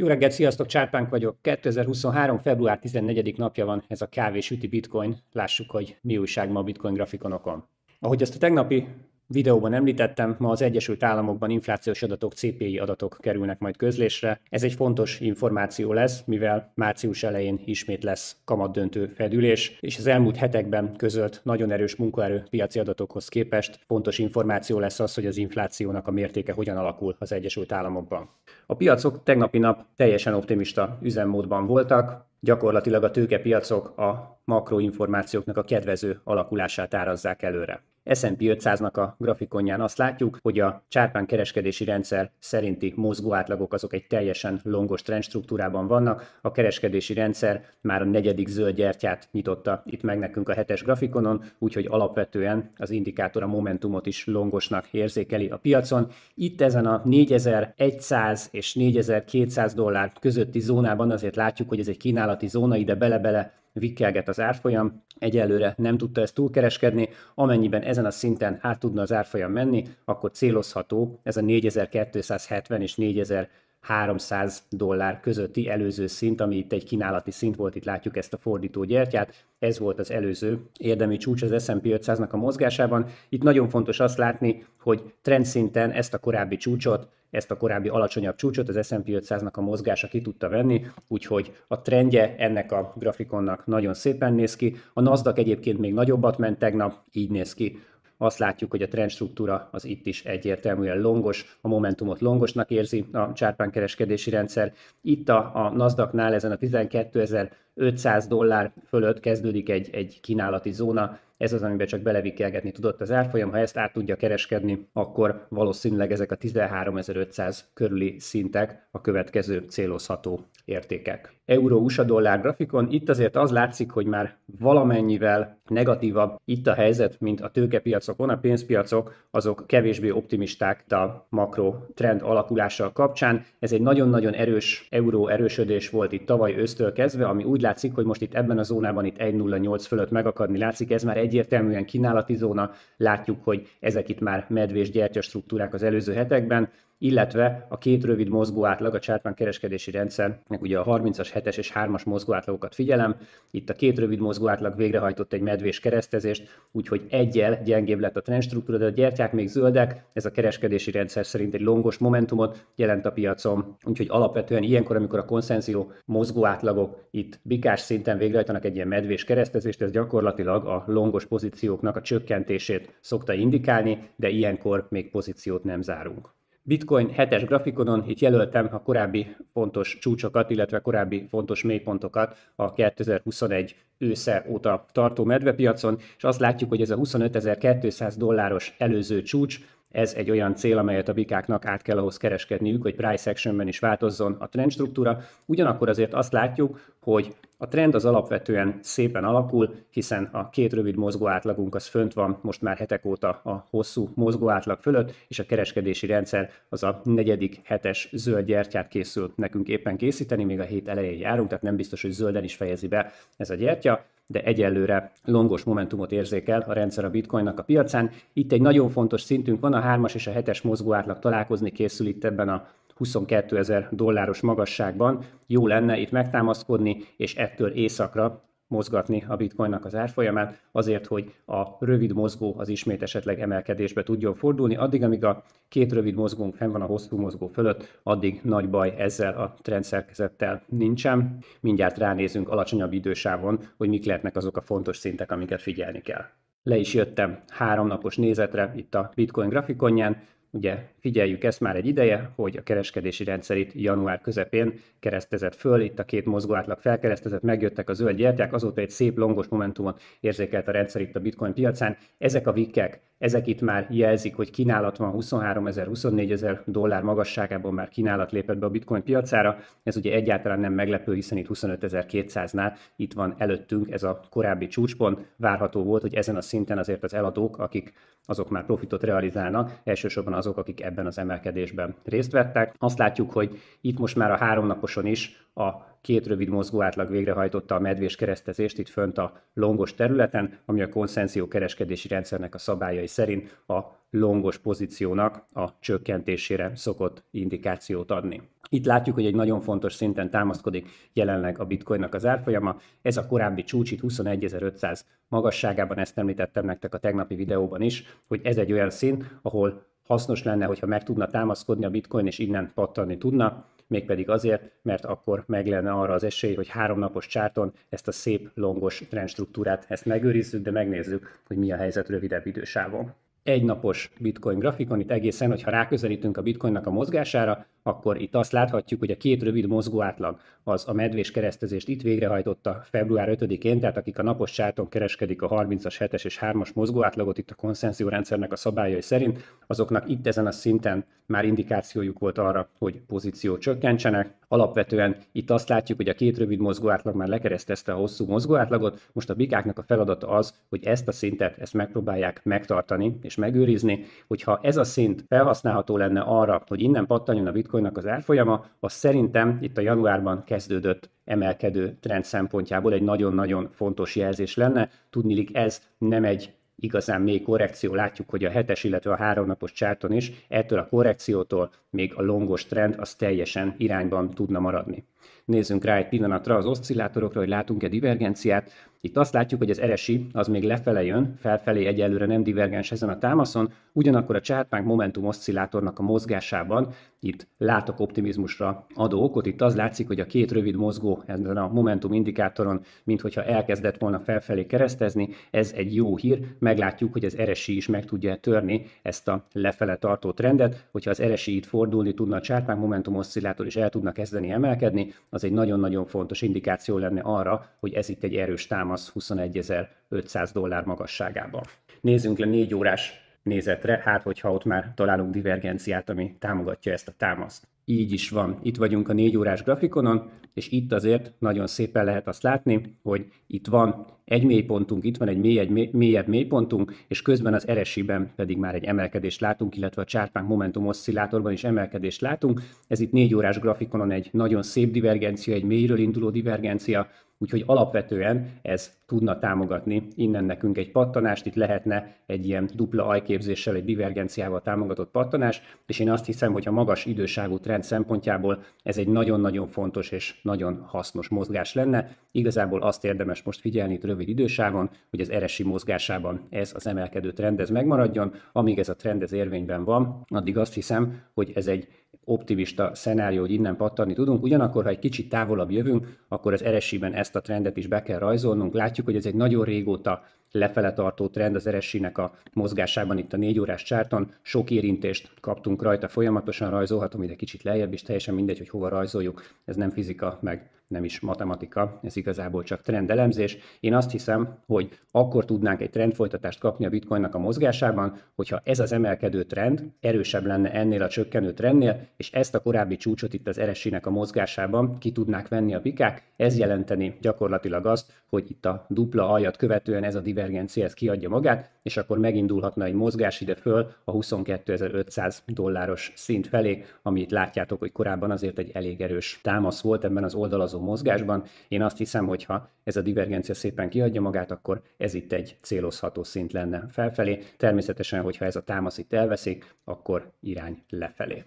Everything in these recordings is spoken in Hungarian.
Jó reggelt, sziasztok, Csárpánk vagyok. 2023. február 14. napja van ez a kávés bitcoin. Lássuk, hogy mi újság ma a bitcoin grafikonokon. Ahogy ezt a tegnapi Videóban említettem, ma az Egyesült Államokban inflációs adatok, CPI adatok kerülnek majd közlésre. Ez egy fontos információ lesz, mivel március elején ismét lesz kamatdöntő fedülés, és az elmúlt hetekben közölt nagyon erős munkaerő piaci adatokhoz képest fontos információ lesz az, hogy az inflációnak a mértéke hogyan alakul az Egyesült Államokban. A piacok tegnapi nap teljesen optimista üzemmódban voltak, gyakorlatilag a tőkepiacok a makroinformációknak a kedvező alakulását árazzák előre. S&P 500-nak a grafikonján azt látjuk, hogy a csárpán kereskedési rendszer szerinti átlagok azok egy teljesen longos trendstruktúrában vannak. A kereskedési rendszer már a negyedik zöld gyertyát nyitotta itt meg nekünk a hetes grafikonon, úgyhogy alapvetően az indikátor a momentumot is longosnak érzékeli a piacon. Itt ezen a 4100 és 4200 dollár közötti zónában azért látjuk, hogy ez egy kínálati zóna, ide bele-bele vikkelget az árfolyam, egyelőre nem tudta ezt túlkereskedni, amennyiben ezen a szinten át tudna az árfolyam menni, akkor célozható ez a 4270 és 4000 300 dollár közötti előző szint, ami itt egy kínálati szint volt, itt látjuk ezt a fordító gyertyát, ez volt az előző érdemi csúcs az S&P 500-nak a mozgásában. Itt nagyon fontos azt látni, hogy trendszinten ezt a korábbi csúcsot, ezt a korábbi alacsonyabb csúcsot az S&P 500-nak a mozgása ki tudta venni, úgyhogy a trendje ennek a grafikonnak nagyon szépen néz ki. A Nasdaq egyébként még nagyobbat ment tegnap, így néz ki azt látjuk, hogy a trendstruktúra az itt is egyértelműen longos, a momentumot longosnak érzi a kereskedési rendszer. Itt a, a Nasdaqnál ezen a 12.500 dollár fölött kezdődik egy, egy kínálati zóna, ez az, amiben csak belevikelgetni tudott az árfolyam, ha ezt át tudja kereskedni, akkor valószínűleg ezek a 13.500 körüli szintek a következő célozható értékek. Euró-USA dollár grafikon, itt azért az látszik, hogy már valamennyivel negatívabb itt a helyzet, mint a tőkepiacokon, a pénzpiacok azok kevésbé optimisták a makro trend alakulása kapcsán. Ez egy nagyon-nagyon erős euró erősödés volt itt tavaly ősztől kezdve, ami úgy látszik, hogy most itt ebben a zónában itt 1.08 fölött megakadni látszik, ez már egyértelműen kínálati zóna. Látjuk, hogy ezek itt már medvés gyertya struktúrák az előző hetekben, illetve a két rövid mozgó átlag a csárpán kereskedési rendszernek ugye a 30-as, 7-es és 3-as mozgó átlagokat figyelem. Itt a két rövid mozgó átlag végrehajtott egy medvés keresztezést, úgyhogy egyel gyengébb lett a trendstruktúra, de a gyertyák még zöldek, ez a kereskedési rendszer szerint egy longos momentumot jelent a piacon, úgyhogy alapvetően ilyenkor, amikor a konszenzió mozgó átlagok itt bikás szinten végrehajtanak egy ilyen medvés keresztezést, ez gyakorlatilag a longos pozícióknak a csökkentését szokta indikálni, de ilyenkor még pozíciót nem zárunk. Bitcoin hetes grafikonon itt jelöltem a korábbi fontos csúcsokat, illetve korábbi fontos mélypontokat a 2021 ősze óta tartó medvepiacon, és azt látjuk, hogy ez a 25.200 dolláros előző csúcs ez egy olyan cél, amelyet a bikáknak át kell ahhoz kereskedniük, hogy price actionben is változzon a trend struktúra. Ugyanakkor azért azt látjuk, hogy a trend az alapvetően szépen alakul, hiszen a két rövid mozgó átlagunk az fönt van most már hetek óta a hosszú mozgó átlag fölött, és a kereskedési rendszer az a negyedik hetes zöld gyertyát készül nekünk éppen készíteni, még a hét elején járunk, tehát nem biztos, hogy zölden is fejezi be ez a gyertya de egyelőre longos momentumot érzékel a rendszer a bitcoinnak a piacán. Itt egy nagyon fontos szintünk van, a 3-as és a 7-es átlag találkozni készül itt ebben a 22 ezer dolláros magasságban. Jó lenne itt megtámaszkodni, és ettől északra mozgatni a bitcoinnak az árfolyamát, azért, hogy a rövid mozgó az ismét esetleg emelkedésbe tudjon fordulni. Addig, amíg a két rövid mozgónk fenn van a hosszú mozgó fölött, addig nagy baj ezzel a trendszerkezettel nincsen. Mindjárt ránézünk alacsonyabb idősávon, hogy mik lehetnek azok a fontos szintek, amiket figyelni kell. Le is jöttem három napos nézetre itt a bitcoin grafikonján, ugye figyeljük ezt már egy ideje, hogy a kereskedési rendszer itt január közepén keresztezett föl, itt a két átlag felkeresztezett, megjöttek a zöld gyertyák, azóta egy szép longos momentumot érzékelt a rendszer itt a bitcoin piacán. Ezek a vikkek, ezek itt már jelzik, hogy kínálat van 23 ezer, 24 ezer dollár magasságában már kínálat lépett be a bitcoin piacára. Ez ugye egyáltalán nem meglepő, hiszen itt 25.200-nál itt van előttünk ez a korábbi csúcspont. Várható volt, hogy ezen a szinten azért az eladók, akik azok már profitot realizálnak, elsősorban azok, akik ebben ebben az emelkedésben részt vettek. Azt látjuk, hogy itt most már a háromnaposon is a két rövid mozgó átlag végrehajtotta a medvés keresztezést itt fönt a longos területen, ami a konszenzió kereskedési rendszernek a szabályai szerint a longos pozíciónak a csökkentésére szokott indikációt adni. Itt látjuk, hogy egy nagyon fontos szinten támaszkodik jelenleg a bitcoinnak az árfolyama. Ez a korábbi csúcs itt 21.500 magasságában, ezt említettem nektek a tegnapi videóban is, hogy ez egy olyan szint, ahol hasznos lenne, hogyha meg tudna támaszkodni a bitcoin, és innen pattanni tudna, mégpedig azért, mert akkor meg lenne arra az esély, hogy három napos csárton ezt a szép longos trendstruktúrát, ezt megőrizzük, de megnézzük, hogy mi a helyzet rövidebb idősávon egynapos bitcoin grafikon, itt egészen, hogyha ráközelítünk a bitcoinnak a mozgására, akkor itt azt láthatjuk, hogy a két rövid mozgó átlag az a medvés keresztezést itt végrehajtotta február 5-én, tehát akik a napos sáton kereskedik a 30-as, 7-es és 3-as mozgó átlagot itt a konszenzió rendszernek a szabályai szerint, azoknak itt ezen a szinten már indikációjuk volt arra, hogy pozíció csökkentsenek. Alapvetően itt azt látjuk, hogy a két rövid mozgó átlag már lekeresztezte a hosszú mozgó átlagot, most a bikáknak a feladata az, hogy ezt a szintet, ezt megpróbálják megtartani, és megőrizni, hogyha ez a szint felhasználható lenne arra, hogy innen pattanjon a bitcoinnak az árfolyama, az szerintem itt a januárban kezdődött emelkedő trend szempontjából egy nagyon-nagyon fontos jelzés lenne. Tudnilik ez nem egy igazán mély korrekció, látjuk, hogy a hetes, illetve a háromnapos csárton is ettől a korrekciótól még a longos trend az teljesen irányban tudna maradni. Nézzünk rá egy pillanatra az oszcillátorokra, hogy látunk-e divergenciát. Itt azt látjuk, hogy az eresi az még lefele jön, felfelé egyelőre nem divergens ezen a támaszon, ugyanakkor a csárpánk momentum oszcillátornak a mozgásában itt látok optimizmusra adó okot, itt az látszik, hogy a két rövid mozgó ezen a momentum indikátoron, mintha elkezdett volna felfelé keresztezni, ez egy jó hír, meglátjuk, hogy az eresi is meg tudja törni ezt a lefele tartó trendet, hogyha az eresi itt fordulni tudna a csárpánk momentum oszcillátor is el tudna kezdeni emelkedni, az egy nagyon-nagyon fontos indikáció lenne arra, hogy ez itt egy erős támasz 21.500 dollár magasságában. Nézzünk le 4 órás nézetre, hát hogyha ott már találunk divergenciát, ami támogatja ezt a támaszt így is van. Itt vagyunk a négy órás grafikonon, és itt azért nagyon szépen lehet azt látni, hogy itt van egy mélypontunk, itt van egy mély, egy mély, mélyebb mélypontunk, és közben az eresiben pedig már egy emelkedést látunk, illetve a csárpánk momentum oszcillátorban is emelkedést látunk. Ez itt négy órás grafikonon egy nagyon szép divergencia, egy mélyről induló divergencia, Úgyhogy alapvetően ez tudna támogatni innen nekünk egy pattanást, itt lehetne egy ilyen dupla ajképzéssel, egy divergenciával támogatott pattanás, és én azt hiszem, hogy a magas időságú trend szempontjából ez egy nagyon-nagyon fontos és nagyon hasznos mozgás lenne. Igazából azt érdemes most figyelni itt rövid idősávon, hogy az eresi mozgásában ez az emelkedő trend ez megmaradjon, amíg ez a trend ez érvényben van, addig azt hiszem, hogy ez egy optimista szenárió, hogy innen pattanni tudunk. Ugyanakkor, ha egy kicsit távolabb jövünk, akkor az eresiben ezt a trendet is be kell rajzolnunk. Látjuk, hogy ez egy nagyon régóta lefele tartó trend az eresinek a mozgásában itt a négy órás csárton. Sok érintést kaptunk rajta, folyamatosan rajzolhatom ide kicsit lejjebb, és teljesen mindegy, hogy hova rajzoljuk. Ez nem fizika, meg nem is matematika, ez igazából csak trendelemzés. Én azt hiszem, hogy akkor tudnánk egy trendfolytatást kapni a bitcoinnak a mozgásában, hogyha ez az emelkedő trend erősebb lenne ennél a csökkenő trendnél, és ezt a korábbi csúcsot itt az eresinek a mozgásában ki tudnák venni a pikák. Ez jelenteni gyakorlatilag azt, hogy itt a dupla aljat követően ez a divergencia ez kiadja magát, és akkor megindulhatna egy mozgás ide föl a 22.500 dolláros szint felé, amit látjátok, hogy korábban azért egy elég erős támasz volt ebben az oldalazó változó mozgásban. Én azt hiszem, hogy ha ez a divergencia szépen kiadja magát, akkor ez itt egy célozható szint lenne felfelé. Természetesen, hogyha ez a támasz itt elveszik, akkor irány lefelé.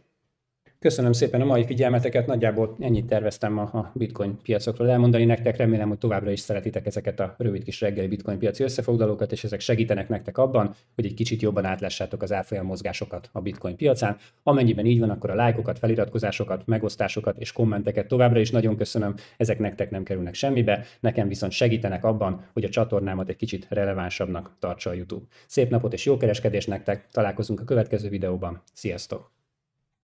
Köszönöm szépen a mai figyelmeteket, nagyjából ennyit terveztem a bitcoin piacokról elmondani nektek, remélem, hogy továbbra is szeretitek ezeket a rövid kis reggeli bitcoin piaci összefoglalókat, és ezek segítenek nektek abban, hogy egy kicsit jobban átlássátok az árfolyam mozgásokat a bitcoin piacán. Amennyiben így van, akkor a lájkokat, feliratkozásokat, megosztásokat és kommenteket továbbra is nagyon köszönöm, ezek nektek nem kerülnek semmibe, nekem viszont segítenek abban, hogy a csatornámat egy kicsit relevánsabbnak tartsa a YouTube. Szép napot és jó kereskedés nektek, találkozunk a következő videóban, sziasztok!